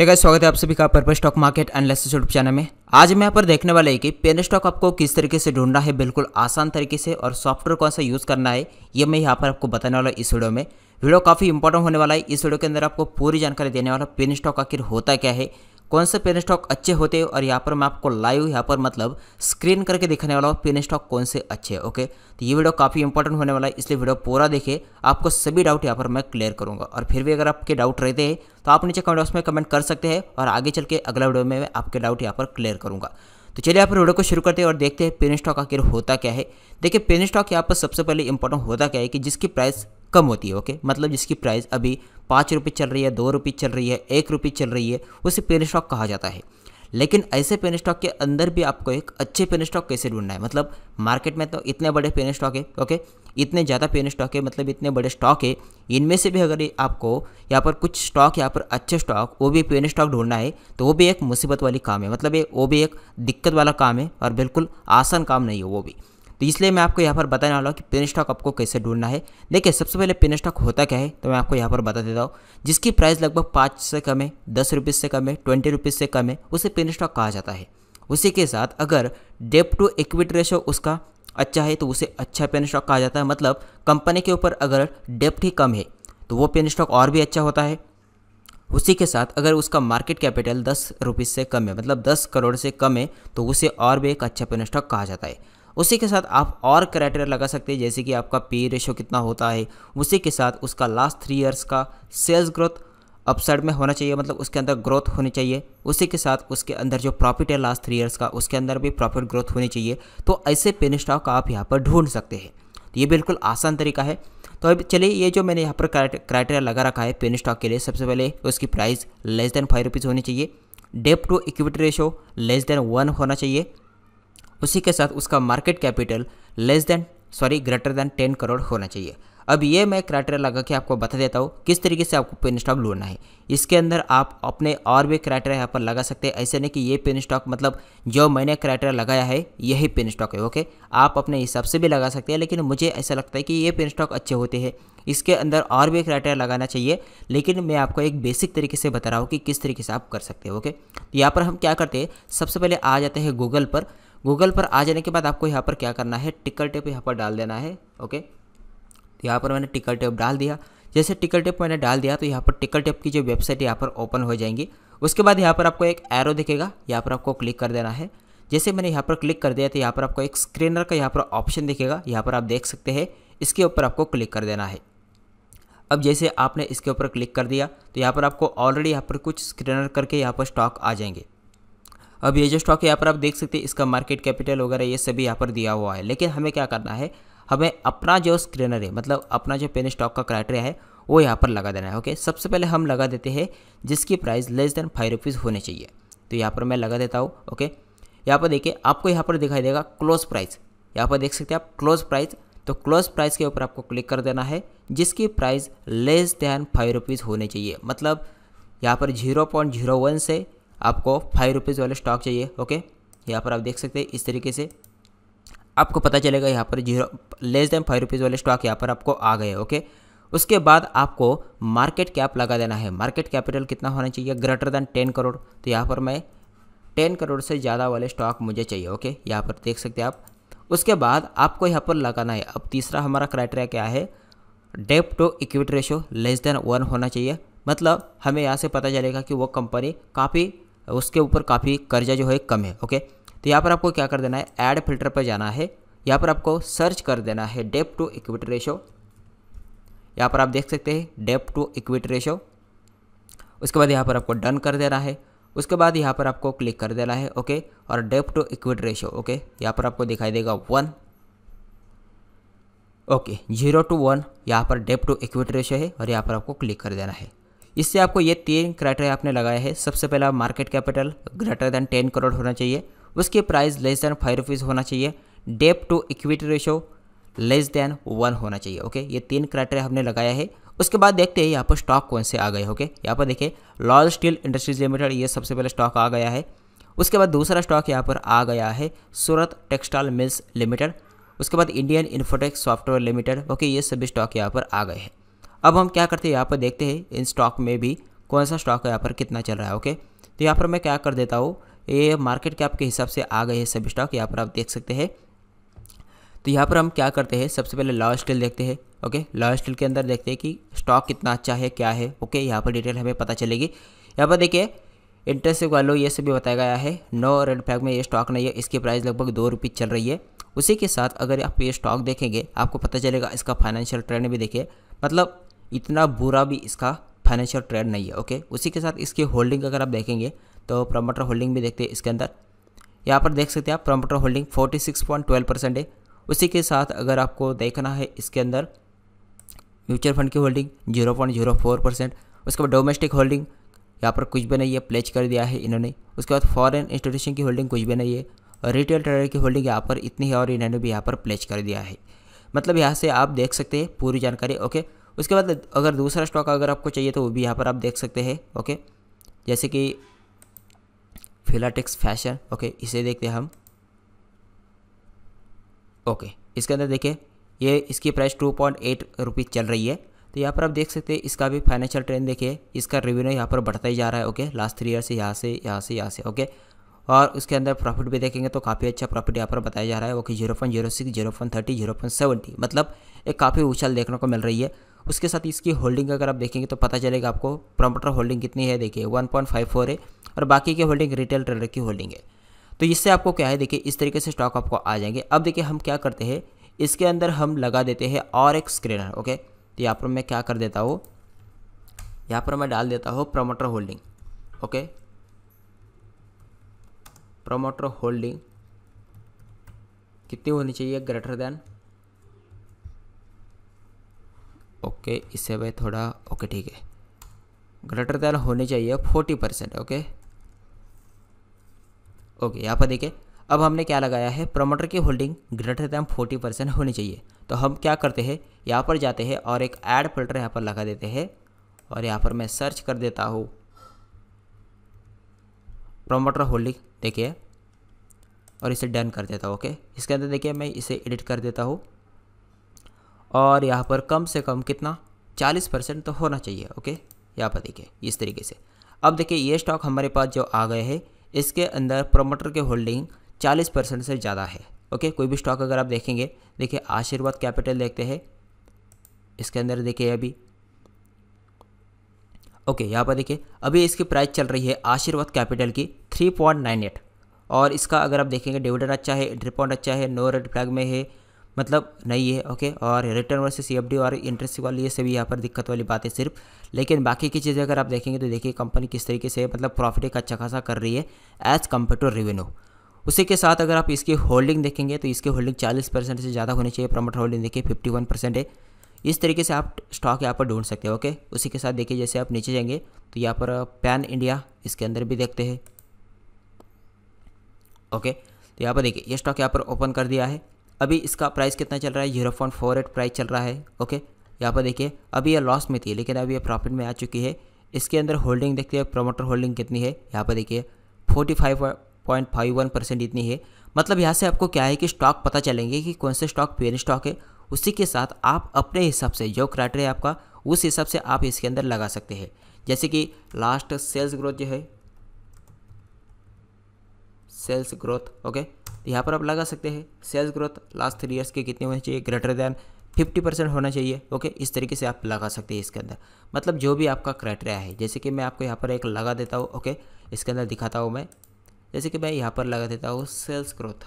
hey guys स्वागत है आप सभी का purple stock market analysis YouTube channel में आज मैं यहाँ पर देखने वाले है कि पेन स्टॉक आपको किस तरीके से ढूंढना है बिल्कुल आसान तरीके से और सॉफ्टवेयर कौन सा यूज़ करना है ये मैं यहाँ पर आपको बताने वाला इस वीडियो में वीडियो काफ़ी इंपॉर्टेंट होने वाला है इस वीडियो के अंदर आपको पूरी जानकारी देने वाला पेन स्टॉक आखिर होता क्या है कौन से पेन स्टॉक अच्छे होते हैं और यहाँ पर मैं आपको लाइव यहाँ पर मतलब स्क्रीन करके दिखाने वाला हूँ पेन स्टॉक कौन से अच्छे हैं ओके तो ये वीडियो काफ़ी इंपॉर्टेंट होने वाला है इसलिए वीडियो पूरा देखे आपको सभी डाउट यहाँ पर मैं क्लियर करूँगा और फिर भी अगर आपके डाउट रहते हैं तो आप नीचे कमेंट बॉक्स में कमेंट कर सकते हैं और आगे चल के अगला वीडियो में मैं आपके डाउट यहाँ पर क्लियर करूँगा तो चलिए आप वीडियो को शुरू करते हैं और देखते हैं पेन स्टॉक आखिर होता क्या है देखिए पेन स्टॉक यहाँ पर सबसे पहले इंपॉर्टेंट होता क्या है कि जिसकी प्राइस कम होती है ओके मतलब जिसकी प्राइस अभी पाँच रुपये चल रही है दो रुपये चल रही है एक रुपये चल रही है उसे पेन स्टॉक कहा जाता है लेकिन ऐसे पेन स्टॉक के अंदर भी आपको एक अच्छे पेन स्टॉक कैसे ढूंढना है मतलब मार्केट में तो इतने बड़े पेन स्टॉक है ओके इतने ज़्यादा पेन स्टॉक है मतलब इतने बड़े स्टॉक है इनमें से भी अगर आपको यहाँ पर कुछ स्टॉक यहाँ पर अच्छे स्टॉक वो भी पेन स्टॉक ढूंढना है तो वो भी एक मुसीबत वाली काम है मतलब ये वो भी एक दिक्कत वाला काम है और बिल्कुल आसान काम नहीं है वो भी तो इसलिए मैं आपको यहाँ पर बताने वाला हूँ कि पेन स्टॉक आपको कैसे ढूंढना है देखिए सबसे पहले पिन स्टॉक होता क्या है तो मैं आपको यहाँ पर बता देता हूँ जिसकी प्राइस लगभग पाँच से कम है दस रुपीज़ से कम है ट्वेंटी रुपीज़ से कम है उसे पिन स्टॉक कहा जाता है उसी के साथ अगर डेप टू इक्विट रेशो उसका अच्छा है तो उसे अच्छा पेन स्टॉक कहा जाता है मतलब कंपनी के ऊपर अगर डेप्ट ही कम है तो वो पेन स्टॉक और भी अच्छा होता है उसी के साथ अगर उसका मार्केट कैपिटल दस रुपीज़ से कम है मतलब दस करोड़ से कम है तो उसे और भी एक अच्छा पेन स्टॉक कहा जाता है उसी के साथ आप और क्राइटेरिया लगा सकते हैं जैसे कि आपका पे रेशो e कितना होता है उसी के साथ उसका लास्ट थ्री ईयर्स का सेल्स ग्रोथ अपसाइड में होना चाहिए मतलब उसके अंदर ग्रोथ होनी चाहिए उसी के साथ उसके अंदर जो प्रॉफिट है लास्ट थ्री ईयर्स का उसके अंदर भी प्रॉफिट ग्रोथ होनी चाहिए तो ऐसे पेन स्टॉक e आप यहाँ पर ढूंढ सकते हैं तो ये बिल्कुल आसान तरीका है तो अब चलिए ये जो मैंने यहाँ पर क्राइटेरिया लगा रखा है पेन स्टॉक e के लिए सबसे पहले उसकी price less than five rupees होनी चाहिए debt to equity ratio less than one होना चाहिए उसी के साथ उसका market capital less than sorry greater than ten crore होना चाहिए अब ये मैं क्राइटेरिया लगा के आपको बता देता हूँ किस तरीके से आपको पेन स्टॉक लूटना है इसके अंदर आप अपने और भी क्राइटेरिया यहाँ पर लगा सकते हैं ऐसे नहीं कि ये पेन स्टॉक मतलब जो मैंने क्राइटेरिया लगाया है यही पेन स्टॉक है ओके आप अपने हिसाब से भी लगा सकते हैं लेकिन मुझे ऐसा लगता है कि ये पेन स्टॉक अच्छे होते हैं इसके अंदर और भी क्राइटेरिया लगाना चाहिए लेकिन मैं आपको एक बेसिक तरीके से बता रहा हूँ कि किस तरीके से आप कर सकते हो तो ओके यहाँ पर हम क्या करते हैं सबसे पहले आ जाते हैं गूगल पर गूगल पर आ जाने के बाद आपको यहाँ पर क्या करना है टिकल टेप यहाँ पर डाल देना है ओके तो यहाँ पर मैंने टिकल टेप डाल दिया जैसे टिकल टेप मैंने डाल दिया तो यहाँ पर टिकल टेप की जो वेबसाइट यहाँ पर ओपन हो जाएंगी उसके बाद यहाँ पर आपको एक एरो दिखेगा यहाँ पर आपको क्लिक कर देना है जैसे मैंने यहाँ पर क्लिक कर दिया तो यहाँ पर आपको एक स्क्रीनर का यहाँ पर ऑप्शन दिखेगा यहाँ पर आप देख सकते हैं इसके ऊपर आपको क्लिक कर देना है अब जैसे आपने इसके ऊपर क्लिक कर दिया तो यहाँ पर आपको ऑलरेडी यहाँ पर कुछ स्क्रीनर करके यहाँ पर स्टॉक आ जाएंगे अब ये जो स्टॉक यहाँ पर आप देख सकते हैं इसका मार्केट कैपिटल वगैरह ये सभी यहाँ पर दिया हुआ है लेकिन हमें क्या करना है हमें अपना जो स्क्रीनर है मतलब अपना जो पेन स्टॉक का क्राइटेरिया है वो यहाँ पर लगा देना है ओके सबसे पहले हम लगा देते हैं जिसकी price less than five rupees होने चाहिए तो यहाँ पर मैं लगा देता हूँ ओके यहाँ पर देखिए आपको यहाँ पर दिखाई देगा क्लोज प्राइस यहाँ पर देख सकते हैं आप क्लोज प्राइस तो क्लोज प्राइस के ऊपर आपको क्लिक कर देना है जिसकी price less than five rupees होने चाहिए मतलब यहाँ पर जीरो पॉइंट जीरो वन से आपको फाइव रुपीज़ वाले स्टॉक चाहिए ओके यहाँ पर आप देख सकते हैं इस तरीके से आपको पता चलेगा यहाँ पर zero less than five rupees वाले स्टॉक यहाँ पर आपको आ गए ओके उसके बाद आपको मार्केट कैप लगा देना है मार्केट कैपिटल कितना होना चाहिए ग्रेटर देन टेन करोड़ तो यहाँ पर मैं टेन करोड़ से ज़्यादा वाले स्टॉक मुझे चाहिए ओके यहाँ पर देख सकते हैं आप उसके बाद आपको यहाँ पर लगाना है अब तीसरा हमारा क्राइटेरिया क्या है debt to equity ratio less than one होना चाहिए मतलब हमें यहाँ से पता चलेगा कि वो कंपनी काफ़ी उसके ऊपर काफ़ी कर्जा जो है कम है ओके तो यहाँ पर आपको क्या कर देना है ऐड फिल्टर पर जाना है यहाँ पर आपको सर्च कर देना है डेप टू इक्विटी रेशो यहाँ पर आप देख सकते हैं डेप टू इक्विटी रेशो उसके बाद यहाँ पर आपको डन कर देना है उसके बाद यहाँ पर आपको क्लिक कर देना है ओके और debt to equity ratio okay यहाँ पर आपको दिखाई देगा one okay zero two one यहाँ पर डेप टू इक्विटी रेशो है और यहाँ पर आपको क्लिक कर देना है इससे आपको ये तीन क्राइटेरिया आपने लगाया है सबसे पहला market capital greater than ten crore होना चाहिए उसकी price less than five rupees होना चाहिए debt to equity ratio less than one होना चाहिए ओके ये तीन क्राइटेरिया हमने लगाया है उसके बाद देखते हैं यहाँ पर स्टॉक कौन से आ गए ओके यहाँ पर देखिए लॉल स्टील इंडस्ट्रीज लिमिटेड ये सबसे पहले स्टॉक आ गया है उसके बाद दूसरा स्टॉक यहाँ पर आ गया है सूरत टेक्सटाइल मिल्स लिमिटेड उसके बाद Indian Infotech Software Limited okay ये सभी स्टॉक यहाँ पर आ गए हैं अब हम क्या करते हैं यहाँ पर देखते हैं इन स्टॉक में भी कौन सा स्टॉक यहाँ पर कितना चल रहा है ओके तो यहाँ पर मैं क्या कर देता हूँ ये मार्केट कैप के हिसाब से आ गए हैं सभी स्टॉक यहाँ पर आप देख सकते हैं तो यहाँ पर हम क्या करते हैं सबसे पहले लॉ स्टील देखते हैं ओके लॉ स्टील के अंदर देखते हैं कि स्टॉक कितना अच्छा है क्या है ओके यहाँ पर डिटेल हमें पता चलेगी यहाँ पर देखिए इंटरेस्ट वालों ये सभी बताया गया है नो रेड फ्लैग में ये स्टॉक नहीं है इसकी प्राइस लगभग दो रुपये चल रही है उसी के साथ अगर आप ये स्टॉक देखेंगे आपको पता चलेगा इसका फाइनेंशियल ट्रेंड भी देखिए मतलब इतना बुरा भी इसका फाइनेंशियल ट्रेड नहीं है ओके उसी के साथ इसकी होल्डिंग अगर आप देखेंगे तो प्रमोटर होल्डिंग भी देखते हैं इसके अंदर यहाँ पर देख सकते हैं आप प्रमोटर होल्डिंग 46.12 परसेंट है उसी के साथ अगर आपको देखना है इसके अंदर म्यूचुअल फंड की होल्डिंग 0.04 परसेंट उसके बाद डोमेस्टिक होल्डिंग यहाँ पर कुछ भी नहीं है प्लेच कर दिया है इन्होंने उसके बाद फॉरेन इंस्टीट्यूशन की होल्डिंग कुछ भी नहीं है और रिटेल ट्रेडर की होल्डिंग यहाँ पर इतनी है और इन्होंने भी यहाँ पर प्लेच कर दिया है मतलब यहाँ से आप देख सकते हैं पूरी जानकारी ओके उसके बाद अगर दूसरा स्टॉक अगर आपको चाहिए तो वो भी यहाँ पर आप देख सकते हैं ओके जैसे कि फिलाटेक्स फैशन ओके इसे देखते हैं हम ओके इसके अंदर देखिए ये इसकी price two point eight rupees चल रही है तो यहाँ पर आप देख सकते हैं इसका भी फाइनेंशियल ट्रेंड देखिए इसका रेवेन्यू यहाँ पर बढ़ता ही जा रहा है ओके लास्ट थ्री ईयर से यहाँ से यहाँ से यहाँ से ओके और उसके अंदर प्रॉफिट भी देखेंगे तो काफ़ी अच्छा प्रॉफिट यहाँ पर बताया जा रहा है okay zero point zero six zero point thirty zero point seventy मतलब एक काफ़ी उछाल देखने को मिल रही है उसके साथ इसकी होल्डिंग अगर आप देखेंगे तो पता चलेगा आपको प्रमोटर होल्डिंग कितनी है देखिए 1.54 है और बाकी की होल्डिंग रिटेल ट्रेडर की होल्डिंग है तो इससे आपको क्या है देखिए इस तरीके से स्टॉक आपको आ जाएंगे अब देखिए हम क्या करते हैं इसके अंदर हम लगा देते हैं और एक स्क्रीनर ओके तो यहाँ पर मैं क्या कर देता हूँ यहाँ पर मैं डाल देता हूँ promoter holding okay promoter holding कितनी होनी चाहिए ग्रेटर देन ओके इससे भाई थोड़ा ओके ठीक है ग्रेटर दैन होने चाहिए फोर्टी परसेंट ओके ओके यहाँ पर देखिए अब हमने क्या लगाया है प्रमोटर की holding greater than forty percent होनी चाहिए तो हम क्या करते हैं यहाँ पर जाते हैं और एक ऐड फिल्टर यहाँ पर लगा देते हैं और यहाँ पर मैं सर्च कर देता हूँ प्रमोटर होल्डिंग देखिए और इसे डन कर देता हूँ ओके इसके अंदर देखिए मैं इसे एडिट कर देता हूँ और यहाँ पर कम से कम कितना 40 परसेंट तो होना चाहिए ओके यहाँ पर देखिए इस तरीके से अब देखिए ये स्टॉक हमारे पास जो आ गए हैं इसके अंदर प्रोमोटर के होल्डिंग 40 परसेंट से ज़्यादा है ओके कोई भी स्टॉक अगर आप देखेंगे देखिए आशीर्वाद कैपिटल देखते हैं इसके अंदर देखिए अभी ओके यहाँ पर देखिए अभी इसकी प्राइस चल रही है आशीर्वाद कैपिटल की 3.98 और इसका अगर आप देखेंगे डिविडेंड अच्छा है इंटर पॉइंट अच्छा है नो रेड फ्लैग में है मतलब नहीं है ओके और रिटर्न वर्सेस सी और इंटरेस्ट वाली ये सभी यहाँ पर दिक्कत वाली बात है सिर्फ लेकिन बाकी की चीज़ें अगर आप देखेंगे तो देखिए कंपनी किस तरीके से मतलब प्रॉफिट एक अच्छा खासा कर रही है एज़ कम्पेयर टू रेवेन्यू उसी के साथ अगर आप इसकी होल्डिंग देखेंगे तो इसकी होल्डिंग 40 परसेंट से ज़्यादा होनी चाहिए प्रमोटर होल्डिंग देखिए 51 परसेंट है इस तरीके से आप स्टॉक यहाँ पर ढूंढ सकते हैं ओके उसी के साथ देखिए जैसे आप नीचे जाएंगे तो यहाँ पर पैन इंडिया इसके अंदर भी देखते हैं ओके तो यहाँ पर देखिए ये स्टॉक यहाँ पर ओपन कर दिया है अभी इसका प्राइस कितना चल रहा है zero point four eight price चल रहा है ओके यहाँ पर देखिए अभी ये लॉस में थी लेकिन अभी ये प्रॉफिट में आ चुकी है इसके अंदर होल्डिंग देखते हैं प्रोमोटर होल्डिंग कितनी है यहाँ पर देखिए forty five point five one percent इतनी है मतलब यहाँ से आपको क्या है कि स्टॉक पता चलेंगे कि कौन से स्टॉक पेन स्टॉक है उसी के साथ आप अपने हिसाब से जो क्राइटेरिया आपका उस हिसाब से आप इसके अंदर लगा सकते हैं जैसे कि लास्ट सेल्स ग्रोथ जो है सेल्स ग्रोथ ओके तो यहाँ पर आप लगा सकते हैं sales growth last three years के कितने होने चाहिए ग्रेटर दैन फिफ्टी परसेंट होना चाहिए ओके इस तरीके से आप लगा सकते हैं इसके अंदर मतलब जो भी आपका क्राइटेरिया है जैसे कि मैं आपको यहाँ पर एक लगा देता हूँ ओके इसके अंदर दिखाता हूँ मैं जैसे कि मैं यहाँ पर लगा देता हूँ सेल्स ग्रोथ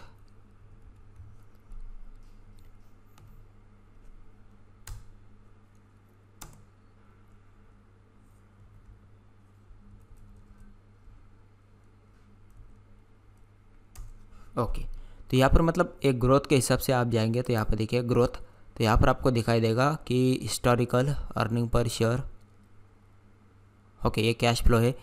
ओके तो यहाँ पर मतलब एक ग्रोथ के हिसाब से आप जाएंगे तो यहाँ पर देखिए ग्रोथ तो यहाँ पर आपको दिखाई देगा कि historical earning per share okay ये कैश फ्लो है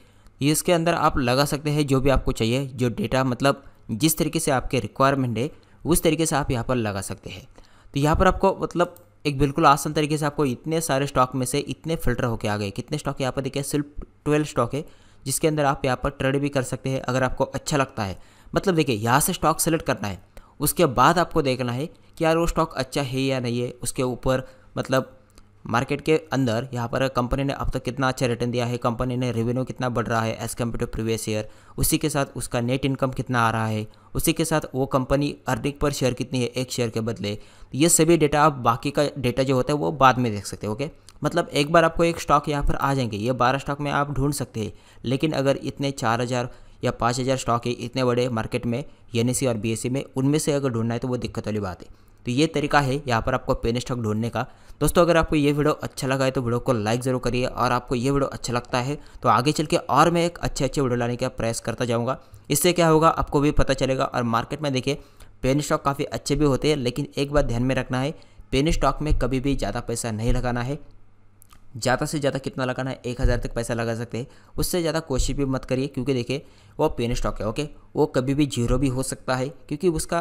इसके अंदर आप लगा सकते हैं जो भी आपको चाहिए जो डेटा मतलब जिस तरीके से आपके रिक्वायरमेंट है उस तरीके से आप यहाँ पर लगा सकते हैं तो यहाँ पर आपको मतलब एक बिल्कुल आसान तरीके से आपको इतने सारे स्टॉक में से इतने फिल्टर होके आ गए कितने स्टॉक यहाँ पर देखिए सिर्फ ट्वेल्व स्टॉक है जिसके अंदर आप यहाँ पर ट्रेड भी कर सकते हैं अगर आपको अच्छा लगता है मतलब देखिए यहाँ से स्टॉक सेलेक्ट करना है उसके बाद आपको देखना है कि यार वो स्टॉक अच्छा है या नहीं है उसके ऊपर मतलब मार्केट के अंदर यहाँ पर कंपनी ने अब तक कितना अच्छा रिटर्न दिया है कंपनी ने रेवेन्यू कितना बढ़ रहा है as compared to previous year उसी के साथ उसका नेट इनकम कितना आ रहा है उसी के साथ वो कंपनी अर्निंग पर शेयर कितनी है एक शेयर के बदले तो ये सभी डेटा आप बाकी का डेटा जो होता है वो बाद में देख सकते हो ओके मतलब एक बार आपको एक स्टॉक यहाँ पर आ जाएंगे ये बारह स्टॉक में आप ढूंढ सकते हैं लेकिन अगर इतने चार हज़ार या पाँच हज़ार स्टॉक है इतने बड़े मार्केट में एन और बी में उनमें से अगर ढूंढना है तो वो दिक्कत वाली बात है तो ये तरीका है यहाँ पर आपको पेन स्टॉक ढूंढने का दोस्तों अगर आपको ये वीडियो अच्छा लगा है तो वीडियो को लाइक ज़रूर करिए और आपको ये वीडियो अच्छा लगता है तो आगे चल के और मैं एक अच्छे अच्छे वीडियो लाने का प्रयास करता जाऊँगा इससे क्या होगा आपको भी पता चलेगा और मार्केट में देखिए पेन स्टॉक काफ़ी अच्छे भी होते हैं लेकिन एक बात ध्यान में रखना है पेन स्टॉक में कभी भी ज़्यादा पैसा नहीं लगाना है ज़्यादा से ज़्यादा कितना लगाना है एक हज़ार तक पैसा लगा सकते हैं उससे ज़्यादा कोशिश भी मत करिए क्योंकि देखिए वो पेन स्टॉक है ओके वो कभी भी जीरो भी हो सकता है क्योंकि उसका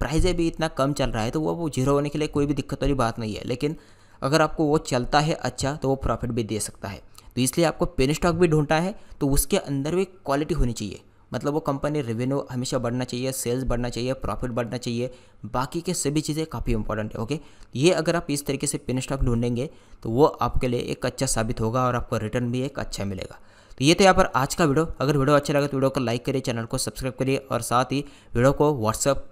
प्राइस भी इतना कम चल रहा है तो वो वो जीरो होने के लिए कोई भी दिक्कत वाली बात नहीं है लेकिन अगर आपको वो चलता है अच्छा तो वो प्रॉफिट भी दे सकता है तो इसलिए आपको पेन स्टॉक भी ढूंढना है तो उसके अंदर भी क्वालिटी होनी चाहिए मतलब वो कंपनी रेवेन्यू हमेशा बढ़ना चाहिए सेल्स बढ़ना चाहिए प्रॉफिट बढ़ना चाहिए बाकी के सभी चीज़ें काफ़ी इंपॉर्टेंट है ओके ये अगर आप इस तरीके से पिन स्टॉक ढूंढेंगे तो वो आपके लिए एक अच्छा साबित होगा और आपको रिटर्न भी एक अच्छा मिलेगा तो ये तो यहाँ पर आज का वीडियो अगर वीडियो अच्छा लगा तो वीडियो को लाइक करिए चैनल को सब्सक्राइब करिए और साथ ही वीडियो को व्हाट्सअप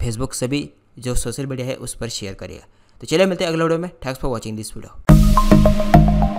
फेसबुक सभी जो सोशल मीडिया है उस पर शेयर करिए तो चलिए मिलते हैं अगले वीडियो में thanks for watching this video